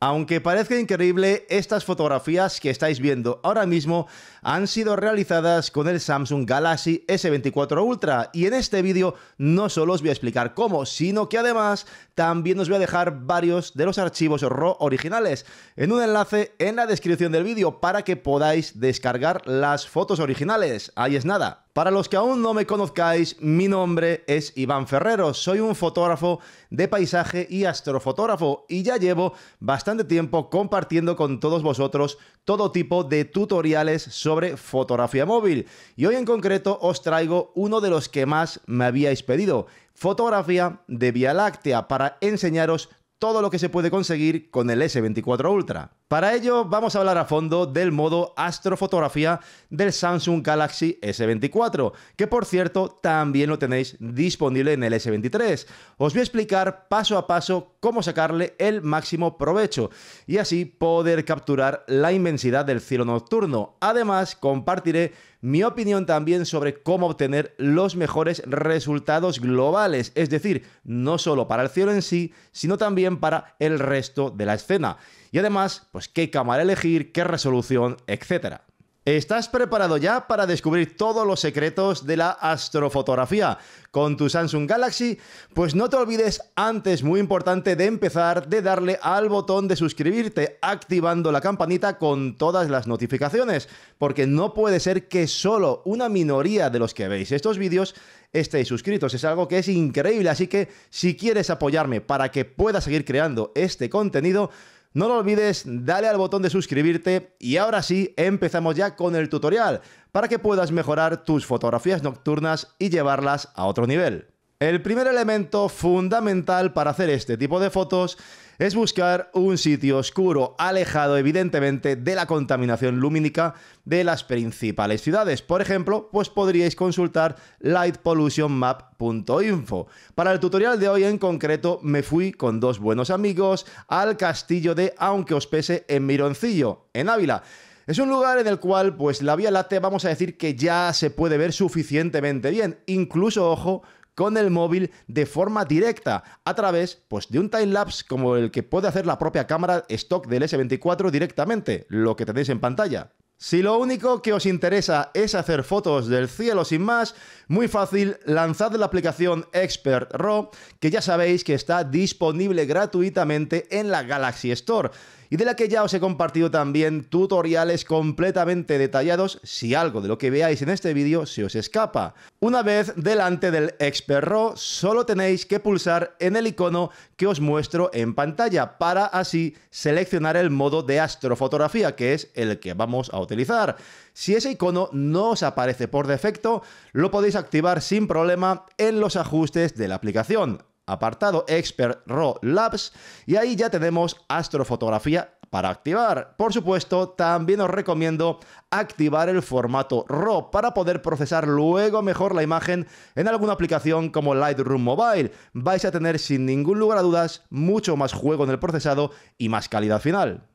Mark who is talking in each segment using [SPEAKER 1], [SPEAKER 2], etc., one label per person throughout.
[SPEAKER 1] Aunque parezca increíble, estas fotografías que estáis viendo ahora mismo han sido realizadas con el Samsung Galaxy S24 Ultra y en este vídeo no solo os voy a explicar cómo, sino que además también os voy a dejar varios de los archivos RAW originales en un enlace en la descripción del vídeo para que podáis descargar las fotos originales. Ahí es nada. Para los que aún no me conozcáis, mi nombre es Iván Ferrero, soy un fotógrafo de paisaje y astrofotógrafo y ya llevo bastante tiempo compartiendo con todos vosotros todo tipo de tutoriales sobre fotografía móvil y hoy en concreto os traigo uno de los que más me habíais pedido, fotografía de Vía Láctea para enseñaros todo lo que se puede conseguir con el S24 Ultra. Para ello vamos a hablar a fondo del modo astrofotografía del Samsung Galaxy S24, que por cierto también lo tenéis disponible en el S23. Os voy a explicar paso a paso cómo sacarle el máximo provecho y así poder capturar la inmensidad del cielo nocturno. Además compartiré mi opinión también sobre cómo obtener los mejores resultados globales, es decir, no solo para el cielo en sí, sino también para el resto de la escena. Y además, pues qué cámara elegir, qué resolución, etc. ¿Estás preparado ya para descubrir todos los secretos de la astrofotografía con tu Samsung Galaxy? Pues no te olvides antes, muy importante, de empezar de darle al botón de suscribirte activando la campanita con todas las notificaciones, porque no puede ser que solo una minoría de los que veis estos vídeos estéis suscritos. Es algo que es increíble, así que si quieres apoyarme para que pueda seguir creando este contenido, no lo olvides, dale al botón de suscribirte y ahora sí, empezamos ya con el tutorial para que puedas mejorar tus fotografías nocturnas y llevarlas a otro nivel. El primer elemento fundamental para hacer este tipo de fotos es buscar un sitio oscuro, alejado evidentemente de la contaminación lumínica de las principales ciudades. Por ejemplo, pues podríais consultar lightpollutionmap.info. Para el tutorial de hoy en concreto me fui con dos buenos amigos al castillo de Aunque os pese en Mironcillo, en Ávila. Es un lugar en el cual, pues, la Vía Láctea, vamos a decir que ya se puede ver suficientemente bien. Incluso, ojo, con el móvil de forma directa a través pues, de un timelapse como el que puede hacer la propia cámara stock del S24 directamente, lo que tenéis en pantalla. Si lo único que os interesa es hacer fotos del cielo sin más, muy fácil, lanzad la aplicación Expert Raw, que ya sabéis que está disponible gratuitamente en la Galaxy Store y de la que ya os he compartido también tutoriales completamente detallados si algo de lo que veáis en este vídeo se os escapa. Una vez delante del Expert Raw, solo tenéis que pulsar en el icono que os muestro en pantalla para así seleccionar el modo de astrofotografía, que es el que vamos a utilizar. Si ese icono no os aparece por defecto, lo podéis activar sin problema en los ajustes de la aplicación apartado Expert Raw Labs y ahí ya tenemos astrofotografía para activar. Por supuesto, también os recomiendo activar el formato RAW para poder procesar luego mejor la imagen en alguna aplicación como Lightroom Mobile. Vais a tener sin ningún lugar a dudas mucho más juego en el procesado y más calidad final.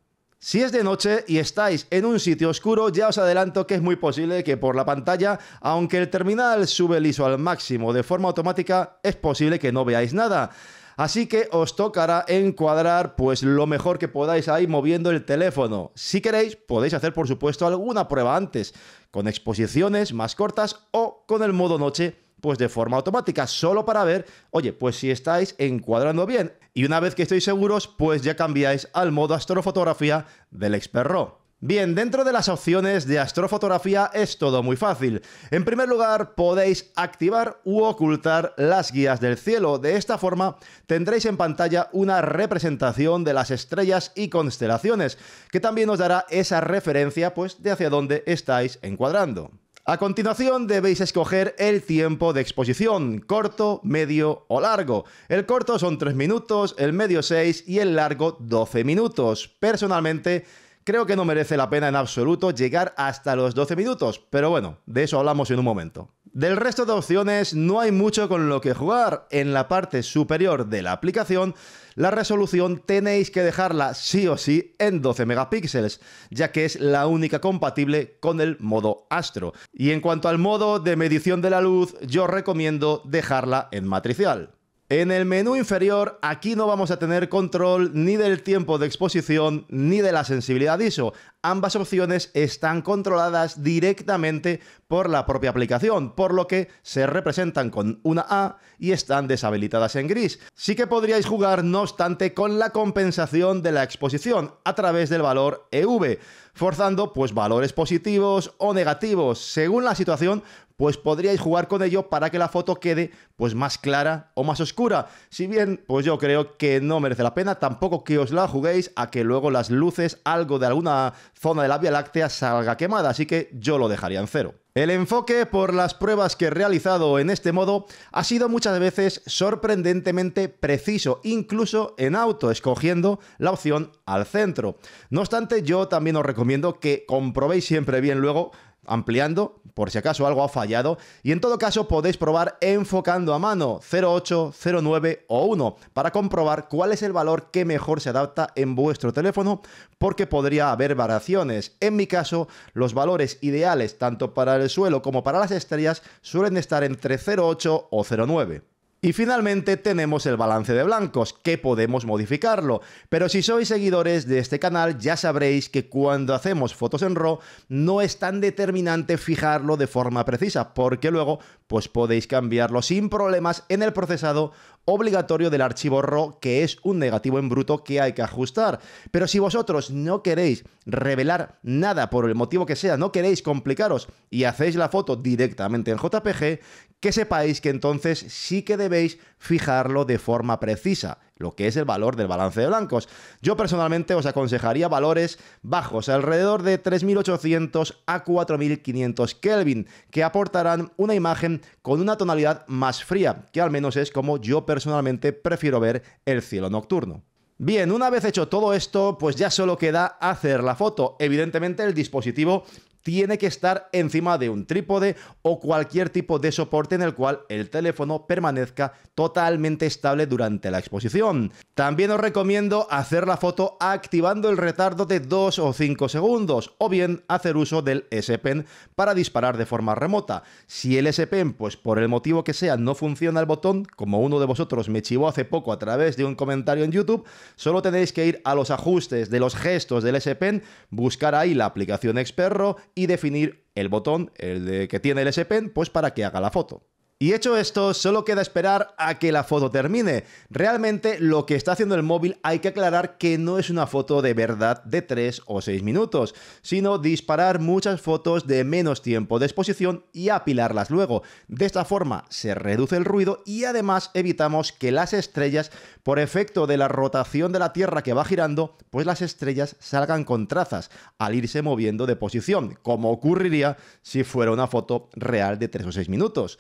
[SPEAKER 1] Si es de noche y estáis en un sitio oscuro, ya os adelanto que es muy posible que por la pantalla, aunque el terminal sube el ISO al máximo de forma automática, es posible que no veáis nada. Así que os tocará encuadrar pues lo mejor que podáis ahí moviendo el teléfono. Si queréis, podéis hacer por supuesto alguna prueba antes, con exposiciones más cortas o con el modo noche pues de forma automática, solo para ver, oye, pues si estáis encuadrando bien. Y una vez que estoy seguros, pues ya cambiáis al modo astrofotografía del Experro. Bien, dentro de las opciones de astrofotografía es todo muy fácil. En primer lugar, podéis activar u ocultar las guías del cielo. De esta forma, tendréis en pantalla una representación de las estrellas y constelaciones, que también os dará esa referencia pues de hacia dónde estáis encuadrando. A continuación debéis escoger el tiempo de exposición, corto, medio o largo. El corto son 3 minutos, el medio 6 y el largo 12 minutos. Personalmente, creo que no merece la pena en absoluto llegar hasta los 12 minutos, pero bueno, de eso hablamos en un momento. Del resto de opciones no hay mucho con lo que jugar. En la parte superior de la aplicación la resolución tenéis que dejarla sí o sí en 12 megapíxeles, ya que es la única compatible con el modo astro. Y en cuanto al modo de medición de la luz, yo recomiendo dejarla en matricial. En el menú inferior, aquí no vamos a tener control ni del tiempo de exposición ni de la sensibilidad ISO. Ambas opciones están controladas directamente por la propia aplicación, por lo que se representan con una A y están deshabilitadas en gris. Sí que podríais jugar, no obstante, con la compensación de la exposición a través del valor EV, forzando pues valores positivos o negativos. Según la situación, pues podríais jugar con ello para que la foto quede pues más clara o más oscura. Si bien, pues yo creo que no merece la pena, tampoco que os la juguéis a que luego las luces, algo de alguna zona de la Vía Láctea salga quemada, así que yo lo dejaría en cero. El enfoque por las pruebas que he realizado en este modo ha sido muchas veces sorprendentemente preciso, incluso en auto, escogiendo la opción al centro. No obstante, yo también os recomiendo que comprobéis siempre bien luego ampliando por si acaso algo ha fallado y en todo caso podéis probar enfocando a mano 08, 09 o 1 para comprobar cuál es el valor que mejor se adapta en vuestro teléfono porque podría haber variaciones. En mi caso los valores ideales tanto para el suelo como para las estrellas suelen estar entre 08 o 09. Y finalmente tenemos el balance de blancos, que podemos modificarlo. Pero si sois seguidores de este canal ya sabréis que cuando hacemos fotos en RAW no es tan determinante fijarlo de forma precisa, porque luego pues podéis cambiarlo sin problemas en el procesado obligatorio del archivo RAW, que es un negativo en bruto que hay que ajustar. Pero si vosotros no queréis revelar nada por el motivo que sea, no queréis complicaros y hacéis la foto directamente en JPG, que sepáis que entonces sí que debéis fijarlo de forma precisa, lo que es el valor del balance de blancos. Yo personalmente os aconsejaría valores bajos, alrededor de 3.800 a 4.500 Kelvin, que aportarán una imagen con una tonalidad más fría, que al menos es como yo personalmente prefiero ver el cielo nocturno. Bien, una vez hecho todo esto, pues ya solo queda hacer la foto. Evidentemente el dispositivo tiene que estar encima de un trípode o cualquier tipo de soporte en el cual el teléfono permanezca totalmente estable durante la exposición. También os recomiendo hacer la foto activando el retardo de 2 o 5 segundos o bien hacer uso del S-Pen para disparar de forma remota. Si el S-Pen, pues por el motivo que sea, no funciona el botón, como uno de vosotros me chivó hace poco a través de un comentario en YouTube, solo tenéis que ir a los ajustes de los gestos del S-Pen, buscar ahí la aplicación Experro y definir el botón el que tiene el S Pen pues para que haga la foto. Y hecho esto, solo queda esperar a que la foto termine. Realmente lo que está haciendo el móvil hay que aclarar que no es una foto de verdad de 3 o 6 minutos, sino disparar muchas fotos de menos tiempo de exposición y apilarlas luego. De esta forma se reduce el ruido y además evitamos que las estrellas, por efecto de la rotación de la Tierra que va girando, pues las estrellas salgan con trazas al irse moviendo de posición, como ocurriría si fuera una foto real de 3 o 6 minutos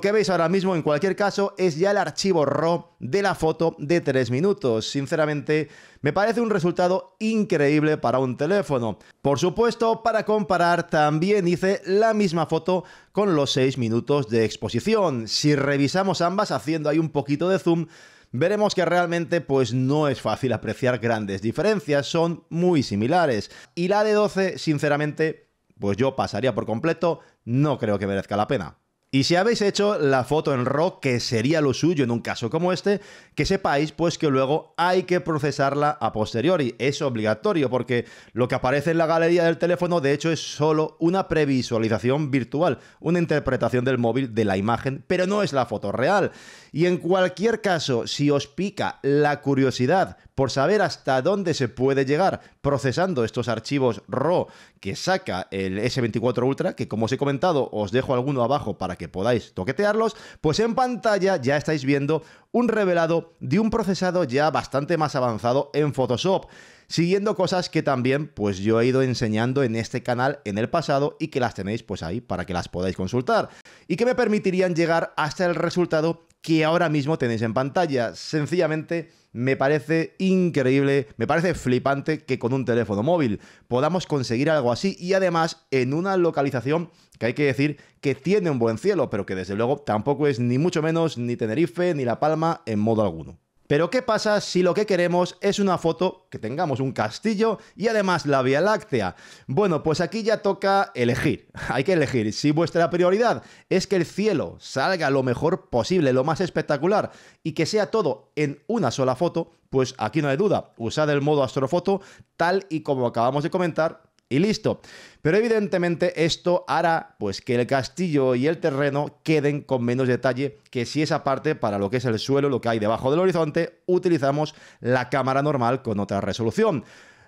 [SPEAKER 1] que veis ahora mismo, en cualquier caso, es ya el archivo RAW de la foto de 3 minutos. Sinceramente, me parece un resultado increíble para un teléfono. Por supuesto, para comparar, también hice la misma foto con los 6 minutos de exposición. Si revisamos ambas haciendo ahí un poquito de zoom, veremos que realmente pues no es fácil apreciar grandes diferencias, son muy similares. Y la de 12, sinceramente, pues yo pasaría por completo, no creo que merezca la pena. Y si habéis hecho la foto en RAW, que sería lo suyo en un caso como este, que sepáis pues que luego hay que procesarla a posteriori. Es obligatorio porque lo que aparece en la galería del teléfono de hecho es solo una previsualización virtual, una interpretación del móvil de la imagen, pero no es la foto real. Y en cualquier caso, si os pica la curiosidad por saber hasta dónde se puede llegar procesando estos archivos RAW que saca el S24 Ultra, que como os he comentado, os dejo alguno abajo para que podáis toquetearlos, pues en pantalla ya estáis viendo un revelado de un procesado ya bastante más avanzado en Photoshop siguiendo cosas que también pues yo he ido enseñando en este canal en el pasado y que las tenéis pues ahí para que las podáis consultar y que me permitirían llegar hasta el resultado que ahora mismo tenéis en pantalla. Sencillamente me parece increíble, me parece flipante que con un teléfono móvil podamos conseguir algo así y además en una localización que hay que decir que tiene un buen cielo, pero que desde luego tampoco es ni mucho menos ni Tenerife ni La Palma en modo alguno. Pero ¿qué pasa si lo que queremos es una foto que tengamos un castillo y además la Vía Láctea? Bueno, pues aquí ya toca elegir. Hay que elegir. Si vuestra prioridad es que el cielo salga lo mejor posible, lo más espectacular y que sea todo en una sola foto, pues aquí no hay duda. Usad el modo astrofoto tal y como acabamos de comentar y listo. Pero evidentemente esto hará pues que el castillo y el terreno queden con menos detalle que si esa parte para lo que es el suelo, lo que hay debajo del horizonte, utilizamos la cámara normal con otra resolución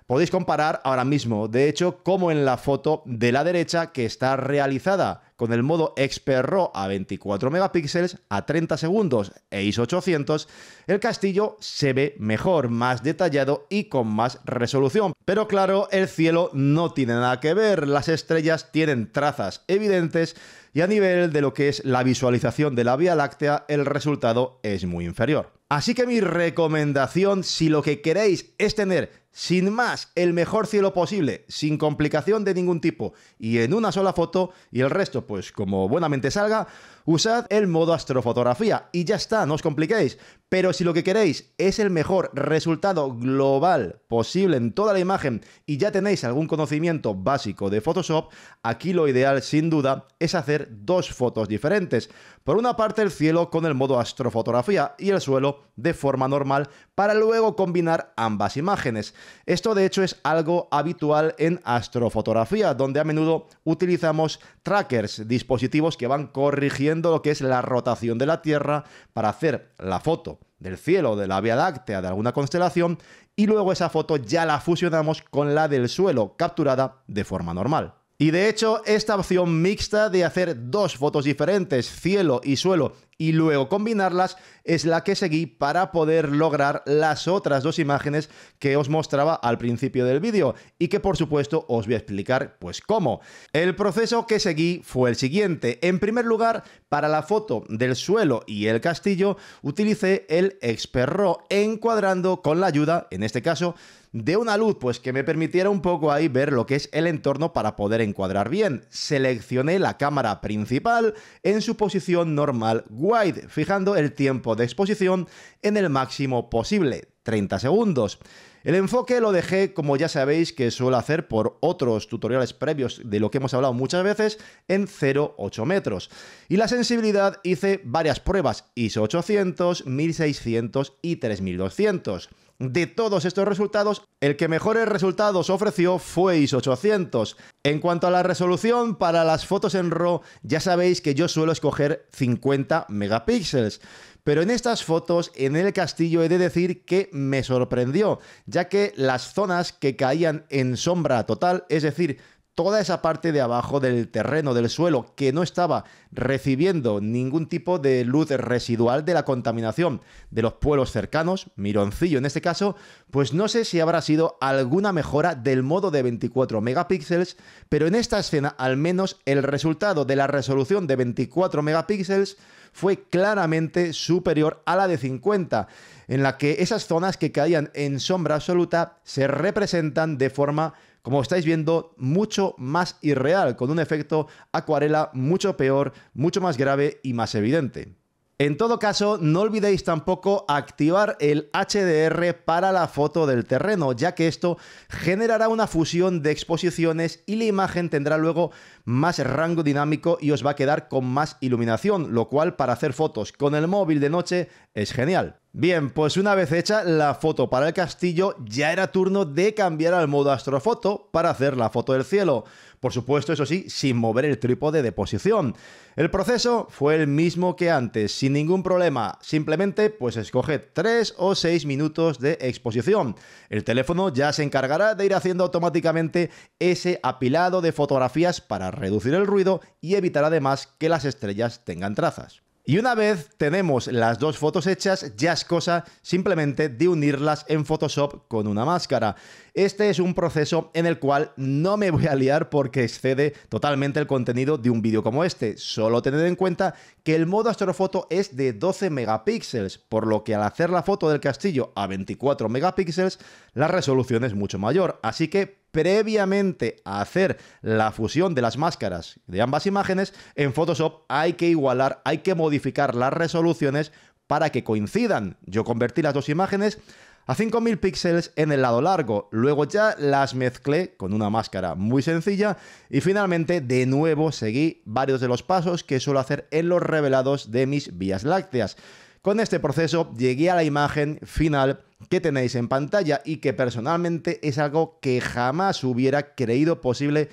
[SPEAKER 1] podéis comparar ahora mismo. De hecho, como en la foto de la derecha que está realizada con el modo Expert a 24 megapíxeles a 30 segundos e ISO 800, el castillo se ve mejor, más detallado y con más resolución. Pero claro, el cielo no tiene nada que ver, las estrellas tienen trazas evidentes y a nivel de lo que es la visualización de la Vía Láctea, el resultado es muy inferior. Así que mi recomendación, si lo que queréis es tener sin más, el mejor cielo posible, sin complicación de ningún tipo y en una sola foto y el resto, pues como buenamente salga, usad el modo astrofotografía y ya está, no os compliquéis. Pero si lo que queréis es el mejor resultado global posible en toda la imagen y ya tenéis algún conocimiento básico de Photoshop, aquí lo ideal sin duda es hacer dos fotos diferentes. Por una parte el cielo con el modo astrofotografía y el suelo de forma normal para luego combinar ambas imágenes. Esto de hecho es algo habitual en astrofotografía, donde a menudo utilizamos trackers, dispositivos que van corrigiendo lo que es la rotación de la Tierra para hacer la foto del cielo, de la Vía Láctea, de alguna constelación, y luego esa foto ya la fusionamos con la del suelo, capturada de forma normal. Y de hecho, esta opción mixta de hacer dos fotos diferentes, cielo y suelo, y luego combinarlas, es la que seguí para poder lograr las otras dos imágenes que os mostraba al principio del vídeo y que por supuesto os voy a explicar pues cómo. El proceso que seguí fue el siguiente. En primer lugar, para la foto del suelo y el castillo utilicé el experro encuadrando con la ayuda, en este caso, de una luz pues que me permitiera un poco ahí ver lo que es el entorno para poder encuadrar bien. Seleccioné la cámara principal en su posición normal wide, fijando el tiempo de exposición en el máximo posible, 30 segundos. El enfoque lo dejé, como ya sabéis que suelo hacer por otros tutoriales previos de lo que hemos hablado muchas veces, en 0,8 metros. Y la sensibilidad hice varias pruebas, ISO 800, 1600 y 3200. De todos estos resultados, el que mejores resultados ofreció fue ISO 800. En cuanto a la resolución, para las fotos en RAW ya sabéis que yo suelo escoger 50 megapíxeles. Pero en estas fotos, en el castillo, he de decir que me sorprendió, ya que las zonas que caían en sombra total, es decir, toda esa parte de abajo del terreno, del suelo, que no estaba recibiendo ningún tipo de luz residual de la contaminación de los pueblos cercanos, Mironcillo en este caso, pues no sé si habrá sido alguna mejora del modo de 24 megapíxeles, pero en esta escena al menos el resultado de la resolución de 24 megapíxeles fue claramente superior a la de 50, en la que esas zonas que caían en sombra absoluta se representan de forma como estáis viendo, mucho más irreal, con un efecto acuarela mucho peor, mucho más grave y más evidente. En todo caso, no olvidéis tampoco activar el HDR para la foto del terreno, ya que esto generará una fusión de exposiciones y la imagen tendrá luego más rango dinámico y os va a quedar con más iluminación, lo cual para hacer fotos con el móvil de noche es genial. Bien, pues una vez hecha la foto para el castillo, ya era turno de cambiar al modo astrofoto para hacer la foto del cielo. Por supuesto, eso sí, sin mover el trípode de posición. El proceso fue el mismo que antes, sin ningún problema. Simplemente, pues escoge 3 o 6 minutos de exposición. El teléfono ya se encargará de ir haciendo automáticamente ese apilado de fotografías para reducir el ruido y evitar además que las estrellas tengan trazas. Y una vez tenemos las dos fotos hechas, ya es cosa simplemente de unirlas en Photoshop con una máscara. Este es un proceso en el cual no me voy a liar porque excede totalmente el contenido de un vídeo como este. Solo tened en cuenta que el modo astrofoto es de 12 megapíxeles, por lo que al hacer la foto del castillo a 24 megapíxeles, la resolución es mucho mayor. Así que previamente a hacer la fusión de las máscaras de ambas imágenes, en Photoshop hay que igualar, hay que modificar las resoluciones para que coincidan. Yo convertí las dos imágenes a 5000 píxeles en el lado largo. Luego ya las mezclé con una máscara muy sencilla y finalmente de nuevo seguí varios de los pasos que suelo hacer en los revelados de mis vías lácteas. Con este proceso llegué a la imagen final que tenéis en pantalla y que personalmente es algo que jamás hubiera creído posible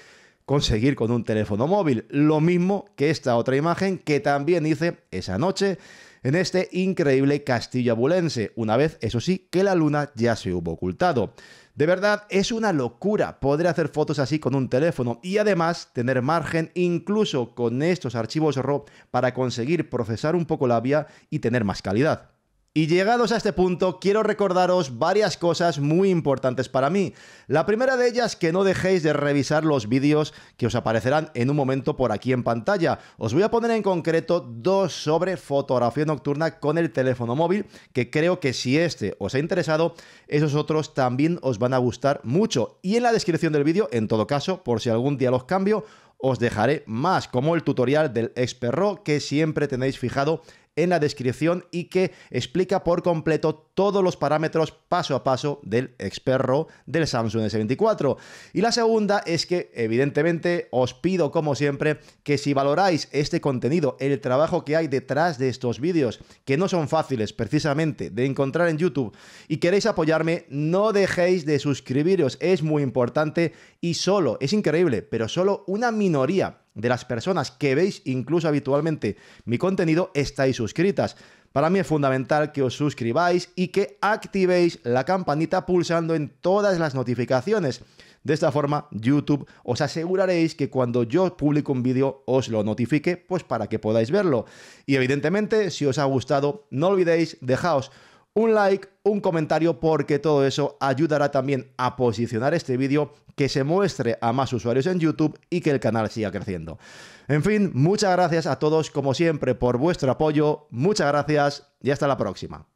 [SPEAKER 1] conseguir con un teléfono móvil. Lo mismo que esta otra imagen que también hice esa noche en este increíble castillo abulense, una vez, eso sí, que la luna ya se hubo ocultado. De verdad, es una locura poder hacer fotos así con un teléfono y además tener margen incluso con estos archivos RAW para conseguir procesar un poco la vía y tener más calidad. Y llegados a este punto, quiero recordaros varias cosas muy importantes para mí. La primera de ellas, que no dejéis de revisar los vídeos que os aparecerán en un momento por aquí en pantalla. Os voy a poner en concreto dos sobre fotografía nocturna con el teléfono móvil, que creo que si este os ha interesado, esos otros también os van a gustar mucho. Y en la descripción del vídeo, en todo caso, por si algún día los cambio, os dejaré más, como el tutorial del Experro que siempre tenéis fijado en la descripción y que explica por completo todos los parámetros paso a paso del expertro del Samsung S24. Y la segunda es que evidentemente os pido como siempre que si valoráis este contenido, el trabajo que hay detrás de estos vídeos, que no son fáciles precisamente de encontrar en YouTube y queréis apoyarme, no dejéis de suscribiros, es muy importante y solo, es increíble, pero solo una minoría de las personas que veis incluso habitualmente mi contenido estáis suscritas. Para mí es fundamental que os suscribáis y que activéis la campanita pulsando en todas las notificaciones. De esta forma, YouTube os aseguraréis que cuando yo publique un vídeo os lo notifique, pues para que podáis verlo. Y evidentemente, si os ha gustado, no olvidéis, dejaos un like, un comentario, porque todo eso ayudará también a posicionar este vídeo, que se muestre a más usuarios en YouTube y que el canal siga creciendo. En fin, muchas gracias a todos como siempre por vuestro apoyo, muchas gracias y hasta la próxima.